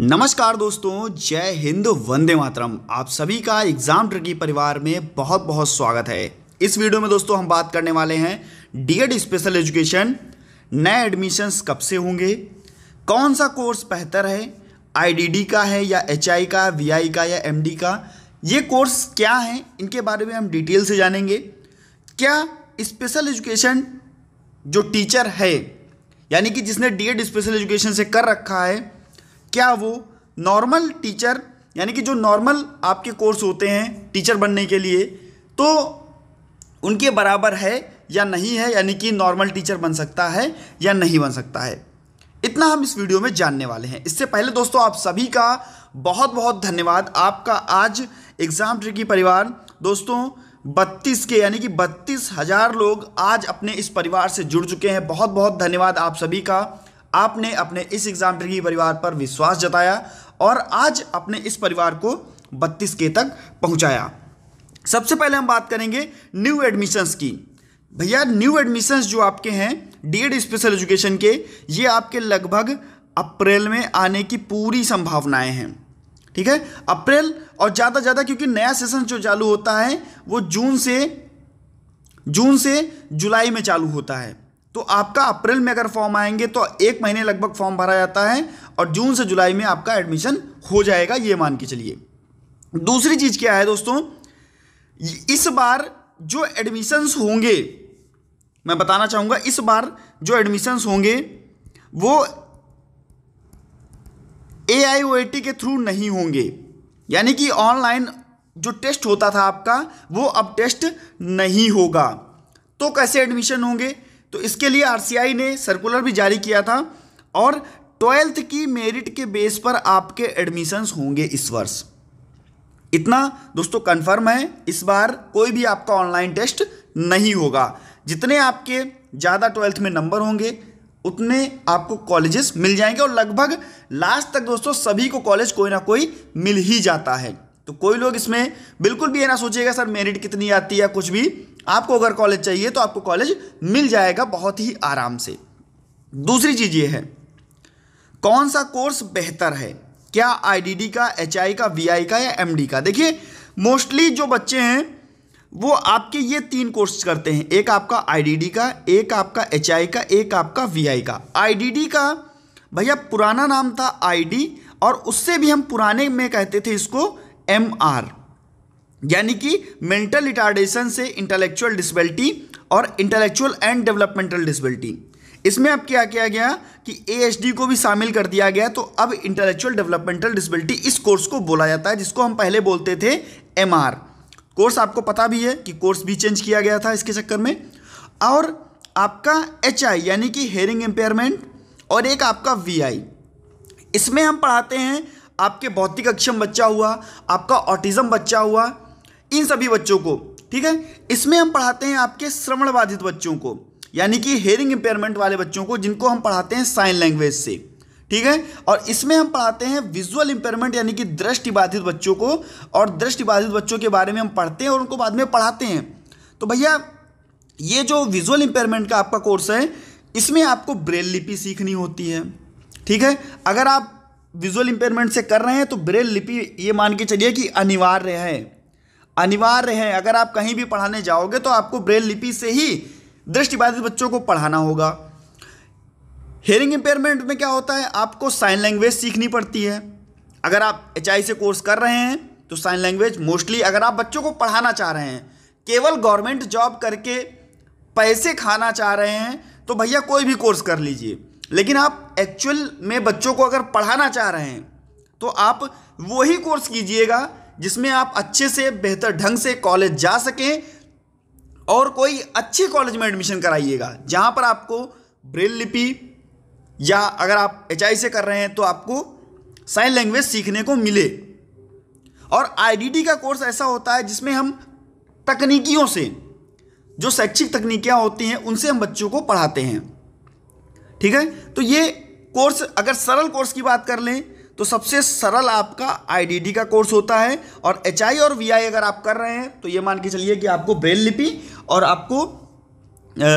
नमस्कार दोस्तों जय हिंद वंदे मातरम आप सभी का एग्जाम ट्रिकी परिवार में बहुत बहुत स्वागत है इस वीडियो में दोस्तों हम बात करने वाले हैं डीएड स्पेशल एजुकेशन नए एडमिशन्स कब से होंगे कौन सा कोर्स बेहतर है आईडीडी का है या एचआई का वीआई का या एमडी का ये कोर्स क्या है इनके बारे में हम डिटेल से जानेंगे क्या स्पेशल एजुकेशन जो टीचर है यानी कि जिसने डीएड स्पेशल एजुकेशन से कर रखा है क्या वो नॉर्मल टीचर यानी कि जो नॉर्मल आपके कोर्स होते हैं टीचर बनने के लिए तो उनके बराबर है या नहीं है यानी कि नॉर्मल टीचर बन सकता है या नहीं बन सकता है इतना हम इस वीडियो में जानने वाले हैं इससे पहले दोस्तों आप सभी का बहुत बहुत धन्यवाद आपका आज एग्ज़ाम ट्रिकी परिवार दोस्तों बत्तीस के यानी कि बत्तीस हज़ार लोग आज अपने इस परिवार से जुड़ चुके हैं बहुत बहुत धन्यवाद आप सभी का आपने अपने इस एग्ज़ाम ट्रिकी परिवार पर विश्वास जताया और आज अपने इस परिवार को बत्तीस के तक पहुंचाया सबसे पहले हम बात करेंगे न्यू एडमिशन्स की भैया न्यू एडमिशन्स जो आपके हैं डीएड स्पेशल एजुकेशन के ये आपके लगभग अप्रैल में आने की पूरी संभावनाएं हैं ठीक है अप्रैल और ज़्यादा ज़्यादा क्योंकि नया सेशन जो चालू होता है वो जून से जून से जुलाई में चालू होता है तो आपका अप्रैल में अगर फॉर्म आएंगे तो एक महीने लगभग फॉर्म भरा जाता है और जून से जुलाई में आपका एडमिशन हो जाएगा ये मान के चलिए दूसरी चीज़ क्या है दोस्तों इस बार जो एडमिशंस होंगे मैं बताना चाहूंगा इस बार जो एडमिशंस होंगे वो ए आई ओ टी के थ्रू नहीं होंगे यानी कि ऑनलाइन जो टेस्ट होता था आपका वो अब टेस्ट नहीं होगा तो कैसे एडमिशन होंगे तो इसके लिए आरसीआई ने सर्कुलर भी जारी किया था और ट्वेल्थ की मेरिट के बेस पर आपके एडमिशन्स होंगे इस वर्ष इतना दोस्तों कंफर्म है इस बार कोई भी आपका ऑनलाइन टेस्ट नहीं होगा जितने आपके ज़्यादा ट्वेल्थ में नंबर होंगे उतने आपको कॉलेजेस मिल जाएंगे और लगभग लास्ट तक दोस्तों सभी को कॉलेज कोई ना कोई मिल ही जाता है तो कोई लोग इसमें बिल्कुल भी ये ना सोचिएगा सर मेरिट कितनी आती है कुछ भी आपको अगर कॉलेज चाहिए तो आपको कॉलेज मिल जाएगा बहुत ही आराम से दूसरी चीज़ ये है कौन सा कोर्स बेहतर है क्या आईडीडी का एचआई का वीआई का या एमडी का देखिए मोस्टली जो बच्चे हैं वो आपके ये तीन कोर्स करते हैं एक आपका आईडीडी का एक आपका एचआई का एक आपका वीआई का आईडीडी का भैया पुराना नाम था आईडी और उससे भी हम पुराने में कहते थे इसको एम आर यानी कि मेंटल रिटार्डेशन से इंटेलेक्चुअल डिसबिलिटी और इंटेलेक्चुअल एंड डेवलपमेंटल डिसबिलिटी इसमें अब क्या किया गया कि ए को भी शामिल कर दिया गया तो अब इंटेलेक्चुअल डेवलपमेंटल डिसबिलिटी इस कोर्स को बोला जाता है जिसको हम पहले बोलते थे एम कोर्स आपको पता भी है कि कोर्स भी चेंज किया गया था इसके चक्कर में और आपका एच यानी कि हेयरिंग एम्पेयरमेंट और एक आपका वी इसमें हम पढ़ाते हैं आपके भौतिक अक्षम बच्चा हुआ आपका ऑटिज़म बच्चा हुआ इन सभी बच्चों को ठीक है इसमें हम पढ़ाते हैं आपके श्रवण बाधित बच्चों को यानी कि हेयरिंग इंपेयरमेंट वाले बच्चों को जिनको हम पढ़ाते हैं साइन लैंग्वेज से ठीक है और इसमें हम पढ़ाते हैं विजुअल इंपेयरमेंट यानी कि दृष्टि बाधित बच्चों को और दृष्टि बाधित बच्चों के बारे में हम पढ़ते हैं और उनको बाद में पढ़ाते हैं तो भैया ये जो विजुअल इंपेयरमेंट का आपका कोर्स है इसमें आपको ब्रेल लिपि सीखनी होती है ठीक है अगर आप विजुअल इम्पेयरमेंट से कर रहे हैं तो ब्रेल लिपि ये मान के चलिए कि अनिवार्य है अनिवार्य है अगर आप कहीं भी पढ़ाने जाओगे तो आपको ब्रेल लिपि से ही दृष्टिबाधित बच्चों को पढ़ाना होगा हेयरिंग इम्पेयरमेंट में क्या होता है आपको साइन लैंग्वेज सीखनी पड़ती है अगर आप एच से कोर्स कर रहे हैं तो साइन लैंग्वेज मोस्टली अगर आप बच्चों को पढ़ाना चाह रहे हैं केवल गवर्नमेंट जॉब करके पैसे खाना चाह रहे हैं तो भैया कोई भी कोर्स कर लीजिए लेकिन आप एक्चुअल में बच्चों को अगर पढ़ाना चाह रहे हैं तो आप वही कोर्स कीजिएगा जिसमें आप अच्छे से बेहतर ढंग से कॉलेज जा सकें और कोई अच्छे कॉलेज में एडमिशन कराइएगा जहाँ पर आपको ब्रेल लिपि या अगर आप एच से कर रहे हैं तो आपको साइन लैंग्वेज सीखने को मिले और आई का कोर्स ऐसा होता है जिसमें हम तकनीकियों से जो शैक्षिक तकनीकियाँ होती हैं उनसे हम बच्चों को पढ़ाते हैं ठीक है तो ये कोर्स अगर सरल कोर्स की बात कर लें तो सबसे सरल आपका आईडीडी का कोर्स होता है और एच और वी अगर आप कर रहे हैं तो ये मान के चलिए कि आपको ब्रेल लिपि और आपको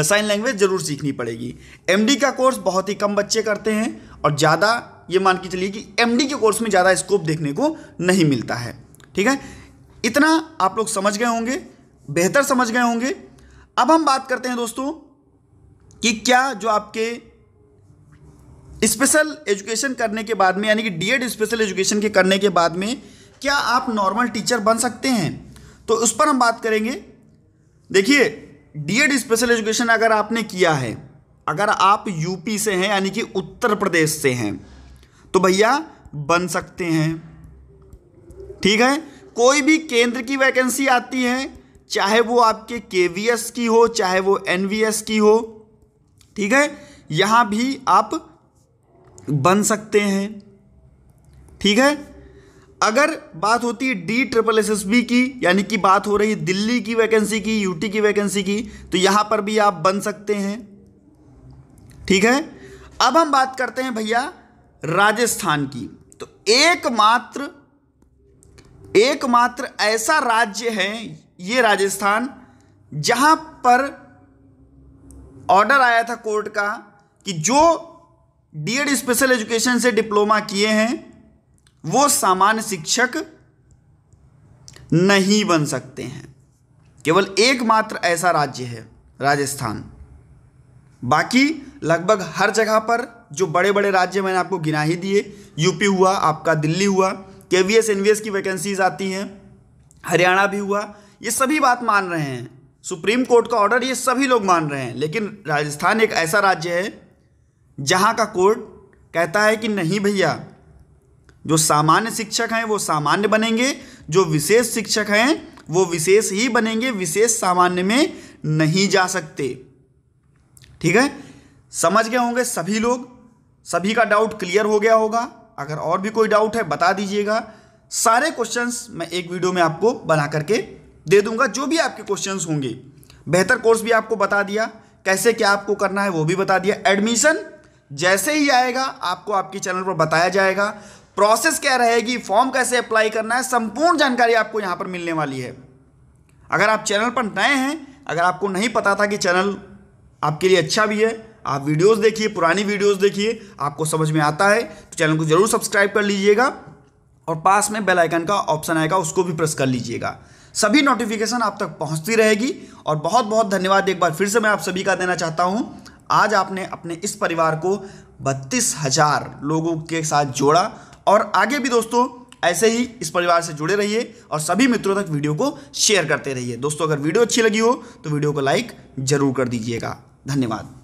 साइन लैंग्वेज ज़रूर सीखनी पड़ेगी एमडी का कोर्स बहुत ही कम बच्चे करते हैं और ज़्यादा ये मान के चलिए कि एमडी के कोर्स में ज़्यादा स्कोप देखने को नहीं मिलता है ठीक है इतना आप लोग समझ गए होंगे बेहतर समझ गए होंगे अब हम बात करते हैं दोस्तों कि क्या जो आपके स्पेशल एजुकेशन करने के बाद में यानी कि डीएड स्पेशल एजुकेशन के करने के बाद में क्या आप नॉर्मल टीचर बन सकते हैं तो उस पर हम बात करेंगे देखिए डीएड स्पेशल एजुकेशन अगर आपने किया है अगर आप यूपी से हैं यानी कि उत्तर प्रदेश से हैं तो भैया बन सकते हैं ठीक है कोई भी केंद्र की वैकेंसी आती है चाहे वो आपके के की हो चाहे वो एन की हो ठीक है यहाँ भी आप बन सकते हैं ठीक है अगर बात होती है D triple S S B की यानी कि बात हो रही दिल्ली की वैकेंसी की यूटी की वैकेंसी की तो यहां पर भी आप बन सकते हैं ठीक है अब हम बात करते हैं भैया राजस्थान की तो एकमात्र एकमात्र ऐसा राज्य है ये राजस्थान जहां पर ऑर्डर आया था कोर्ट का कि जो डीएड स्पेशल एजुकेशन से डिप्लोमा किए हैं वो सामान्य शिक्षक नहीं बन सकते हैं केवल एकमात्र ऐसा राज्य है राजस्थान बाकी लगभग हर जगह पर जो बड़े बड़े राज्य मैंने आपको गिना ही दिए यूपी हुआ आपका दिल्ली हुआ K V S N V S की वैकेंसीज आती हैं हरियाणा भी हुआ ये सभी बात मान रहे हैं सुप्रीम कोर्ट का ऑर्डर ये सभी लोग मान रहे हैं लेकिन राजस्थान एक ऐसा राज्य है जहाँ का कोर्ट कहता है कि नहीं भैया जो सामान्य शिक्षक हैं वो सामान्य बनेंगे जो विशेष शिक्षक हैं वो विशेष ही बनेंगे विशेष सामान्य में नहीं जा सकते ठीक है समझ गए होंगे सभी लोग सभी का डाउट क्लियर हो गया होगा अगर और भी कोई डाउट है बता दीजिएगा सारे क्वेश्चंस मैं एक वीडियो में आपको बना करके दे दूंगा जो भी आपके क्वेश्चंस होंगे बेहतर कोर्स भी आपको बता दिया कैसे क्या आपको करना है वो भी बता दिया एडमिशन जैसे ही आएगा आपको आपके चैनल पर बताया जाएगा प्रोसेस क्या रहेगी फॉर्म कैसे अप्लाई करना है संपूर्ण जानकारी आपको यहाँ पर मिलने वाली है अगर आप चैनल पर नए हैं अगर आपको नहीं पता था कि चैनल आपके लिए अच्छा भी है आप वीडियोस देखिए पुरानी वीडियोस देखिए आपको समझ में आता है तो चैनल को ज़रूर सब्सक्राइब कर लीजिएगा और पास में बेल आइकन का ऑप्शन आएगा उसको भी प्रेस कर लीजिएगा सभी नोटिफिकेशन आप तक पहुंचती रहेगी और बहुत बहुत धन्यवाद एक बार फिर से मैं आप सभी का देना चाहता हूं आज आपने अपने इस परिवार को बत्तीस हजार लोगों के साथ जोड़ा और आगे भी दोस्तों ऐसे ही इस परिवार से जुड़े रहिए और सभी मित्रों तक वीडियो को शेयर करते रहिए दोस्तों अगर वीडियो अच्छी लगी हो तो वीडियो को लाइक ज़रूर कर दीजिएगा धन्यवाद